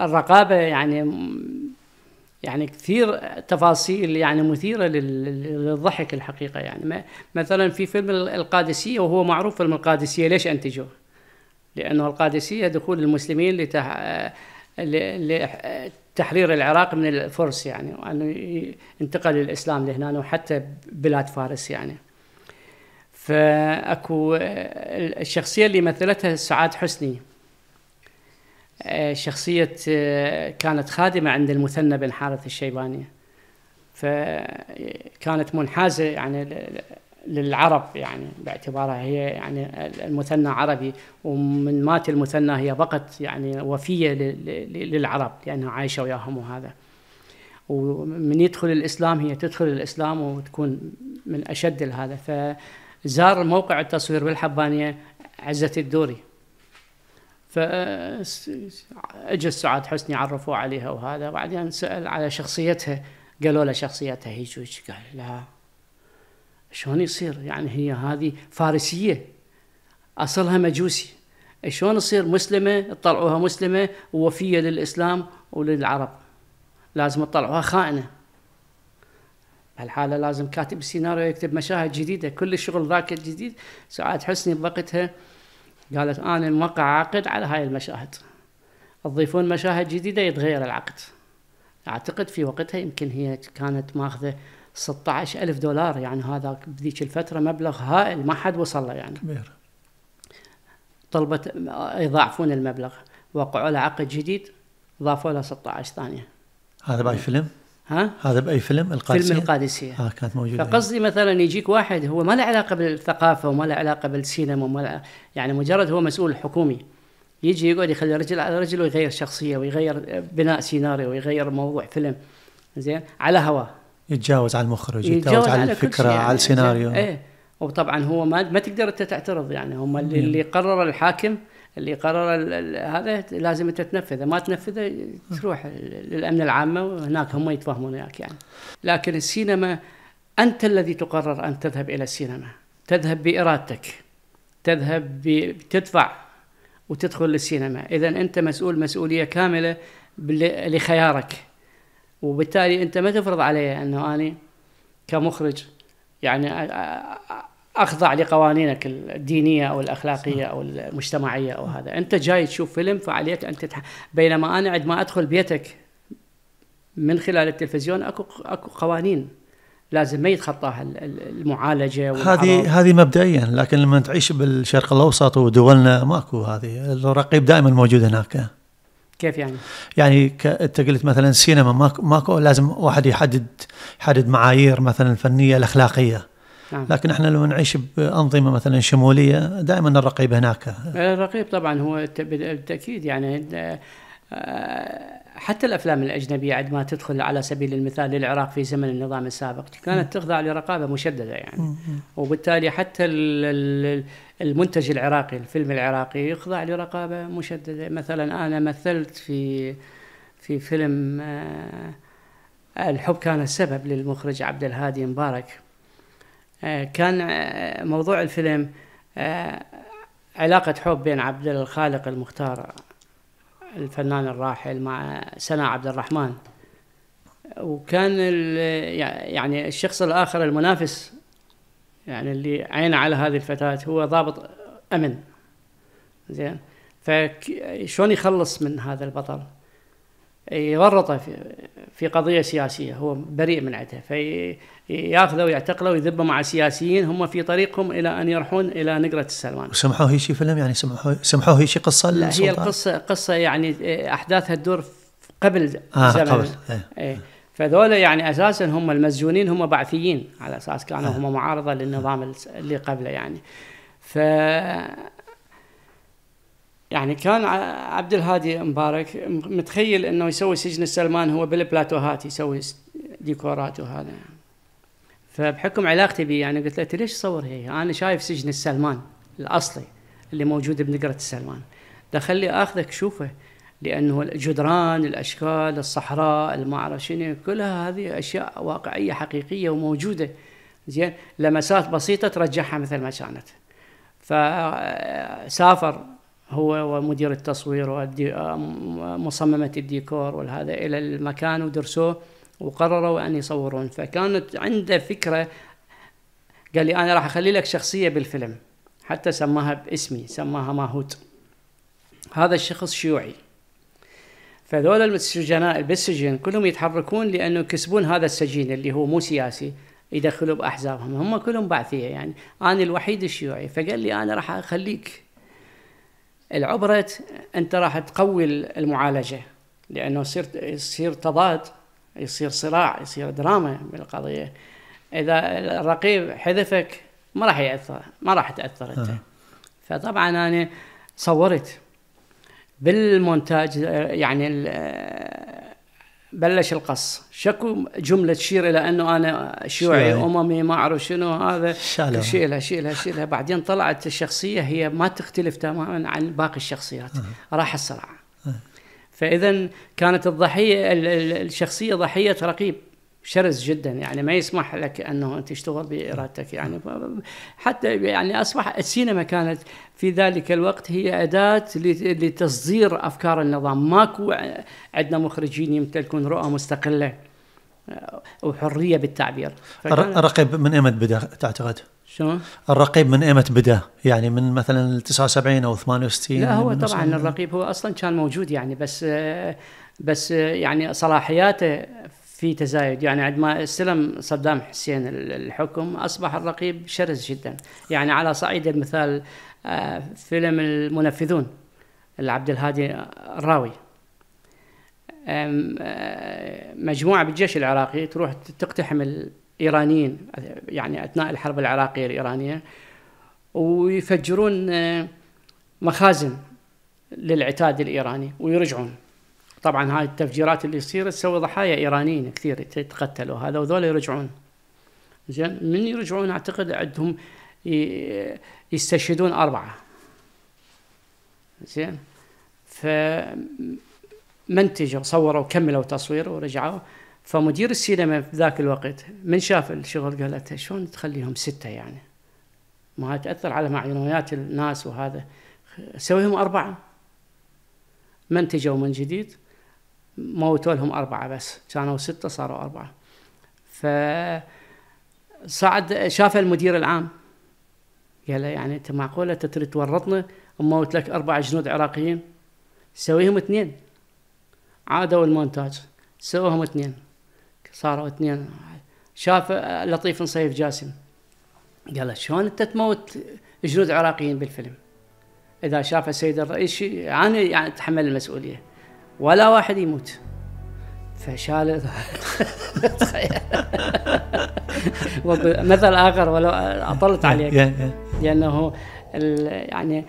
الرقابه يعني يعني كثير تفاصيل يعني مثيرة للضحك الحقيقة يعني مثلا في فيلم القادسية وهو معروف فيلم القادسية ليش أنتجوه لأنه القادسية دخول المسلمين لتح... لتحرير العراق من الفرس يعني وأنه انتقل الإسلام لهنا وحتى بلاد فارس يعني فأكو الشخصية اللي مثلتها سعاد حسني آه، شخصية آه، كانت خادمة عند المثنى بن حارث الشيباني فكانت آه، منحازة يعني للعرب يعني باعتبارها هي يعني المثنى عربي ومن مات المثنى هي بقت يعني وفية للعرب لأنها عايشة وياهم وهذا ومن يدخل الإسلام هي تدخل الإسلام وتكون من أشد هذا فزار موقع التصوير بالحبانية عزة الدوري فاجى السعاد حسني عرفوا عليها وهذا بعدين سال على شخصيتها قالوا له شخصيتها هيك وهيك قال لا شلون يصير يعني هي هذه فارسيه اصلها مجوسي شلون تصير مسلمه تطلعوها مسلمه ووفيه للاسلام وللعرب لازم تطلعوها خائنه بهالحاله لازم كاتب السيناريو يكتب مشاهد جديده كل الشغل ذاك الجديد سعاد حسني بوقتها قالت أنا موقع عقد على هاي المشاهد تضيفون مشاهد جديدة يتغير العقد أعتقد في وقتها يمكن هي كانت ماخذة 16 ألف دولار يعني هذا بذيك الفترة مبلغ هائل ما حد وصل له يعني كبير طلبت يضاعفون المبلغ وقعوا له عقد جديد ضافوا له 16 ثانية هذا باي فيلم؟ ها هذا باي فيلم القادسيه فيلم القادسيه اه كانت موجوده فقصدي مثلا يجيك واحد هو ما له علاقه بالثقافه وما له علاقه بالسينما وما له يعني مجرد هو مسؤول حكومي يجي يقعد يخلي رجل على رجل ويغير شخصيه ويغير بناء سيناريو ويغير موضوع فيلم زين على هواه يتجاوز على المخرج يتجاوز, يتجاوز على, على الفكره يعني على السيناريو ايه وطبعا هو ما ما تقدر انت تعترض يعني هم اللي, اللي قرر الحاكم اللي قرر هذا لازم انت تنفذه ما تنفذه تروح للامن العامه وهناك هم يتفاهمون وياك يعني لكن السينما انت الذي تقرر ان تذهب الى السينما تذهب بارادتك تذهب بتدفع وتدخل للسينما اذا انت مسؤول مسؤوليه كامله لخيارك وبالتالي انت ما تفرض علي انه انا كمخرج يعني اخضع لقوانينك الدينيه او الاخلاقيه صح. او المجتمعيه او هذا انت جاي تشوف فيلم فعليك ان تتح... بينما انا عندما ادخل بيتك من خلال التلفزيون اكو اكو قوانين لازم ما يتخطاها المعالجه هذه هذه مبدئيا لكن لما تعيش بالشرق الاوسط ودولنا ماكو هذه الرقيب دائما موجود هناك كيف يعني؟ يعني انت قلت مثلا السينما ماكو لازم واحد يحدد يحدد معايير مثلا الفنيه الاخلاقيه نعم. لكن احنا لو نعيش بانظمه مثلا شموليه دائما الرقيب هناك آه، الرقيب طبعا هو بالتاكيد يعني آه، حتى الافلام الاجنبيه عندما تدخل على سبيل المثال للعراق في زمن النظام السابق كانت تخضع لرقابه مشدده يعني وبالتالي حتى المنتج العراقي الفيلم العراقي يخضع لرقابه مشدده مثلا انا مثلت في في فيلم آه، الحب كان السبب للمخرج عبد الهادي مبارك آه، كان آه، موضوع الفيلم آه، علاقة حب بين عبد الخالق المختار الفنان الراحل مع سناء عبد الرحمن وكان يعني الشخص الآخر المنافس يعني اللي عينه على هذه الفتاة هو ضابط أمن زين فشلون يخلص من هذا البطل يورطه في قضيه سياسيه هو بريء من عتها فياخذه ويعتقله ويذبه مع سياسيين هم في طريقهم الى ان يروحون الى نقره السلوان. سمحوه هي شي فيلم يعني سمحوه سمحوه هي شي قصه لا هي القصه قصه يعني إيه، احداثها تدور قبل آه زمن قبل إيه. إيه. فذولا يعني اساسا هم المسجونين هم بعثيين على اساس كانوا آه. هم معارضه للنظام اللي قبله يعني ف يعني كان عبد الهادي مبارك متخيل انه يسوي سجن السلمان هو بالبلاتوهات يسوي ديكورات وهذا فبحكم علاقتي به يعني قلت له انت ليش تصور هي؟ انا شايف سجن السلمان الاصلي اللي موجود بنقره السلمان دخلي اخذك شوفه لانه الجدران الاشكال الصحراء المعرفة شنو كلها هذه اشياء واقعيه حقيقيه وموجوده زين لمسات بسيطه ترجعها مثل ما كانت فسافر هو ومدير التصوير ومصممة الديكور والهذا إلى المكان ودرسوه وقرروا أن يصورون فكانت عنده فكرة قال لي أنا راح أخلي لك شخصية بالفيلم حتى سماها باسمي سماها ماهوت هذا الشخص شيوعي فذول السجناء بالسجن كلهم يتحركون لأنه يكسبون هذا السجين اللي هو مو سياسي يدخلوا بأحزابهم هم كلهم بعثية يعني أنا الوحيد الشيوعي فقال لي أنا راح أخليك العبرة أنت راح تقوي المعالجة لأنه يصير يصير تضاد يصير صراع يصير دراما بالقضية إذا الرقيب حذفك ما راح يأثر ما راح تأثر أنت فطبعا أنا صورت بالمونتاج يعني بلش القص شكو جمله تشير الى انه انا شيوعي اممي ما اعرف شنو هذا شالها شيلها شيلها شيلها بعدين طلعت الشخصيه هي ما تختلف تماما عن باقي الشخصيات أه. راح الصراع أه. فاذا كانت الضحيه الشخصيه ضحيه رقيب شرس جدا يعني ما يسمح لك انه انت تشتغل بارادتك يعني حتى يعني اصبح السينما كانت في ذلك الوقت هي اداه لتصدير افكار النظام، ماكو عندنا مخرجين يمتلكون رؤى مستقله آه، وحريه بالتعبير. الرقيب من ايمت بدا تعتقد؟ شلون؟ الرقيب من ايمت بدا؟ يعني من مثلا 79 او 68 لا هو طبعا الرقيب هو اصلا كان موجود يعني بس آه، بس آه، يعني صلاحياته في تزايد يعني عندما استلم صدام حسين الحكم اصبح الرقيب شرس جدا يعني على صعيد المثال آه، فيلم المنفذون لعبد الهادي الراوي آه، مجموعه بالجيش العراقي تروح تقتحم الايرانيين يعني اثناء الحرب العراقيه الايرانيه ويفجرون آه، مخازن للعتاد الايراني ويرجعون طبعا هاي التفجيرات اللي تصير تسوي ضحايا ايرانيين كثير يتقتلوا هذا وذول يرجعون زين من يرجعون اعتقد عندهم يستشهدون اربعه زين ف منتجوا صوروا كملوا تصوير ورجعوا فمدير السينما في ذاك الوقت من شاف الشغل قال له شلون تخليهم سته يعني ما تاثر على معنويات الناس وهذا سويهم اربعه منتجوا من جديد موتوا لهم أربعة بس كانوا ستة صاروا أربعة ف صعد شاف المدير العام قال له يعني انت معقوله انت تريد تورطنا وموت لك اربع جنود عراقيين سويهم اثنين عادوا المونتاج سووهم اثنين صاروا اثنين شاف لطيف نصيف جاسم قال له شلون انت تموت جنود عراقيين بالفيلم اذا شاف السيد الرئيس يعني يعني تحمل المسؤوليه ولا واحد يموت فشال مثل اخر ولو اطلت عليك لانه يعني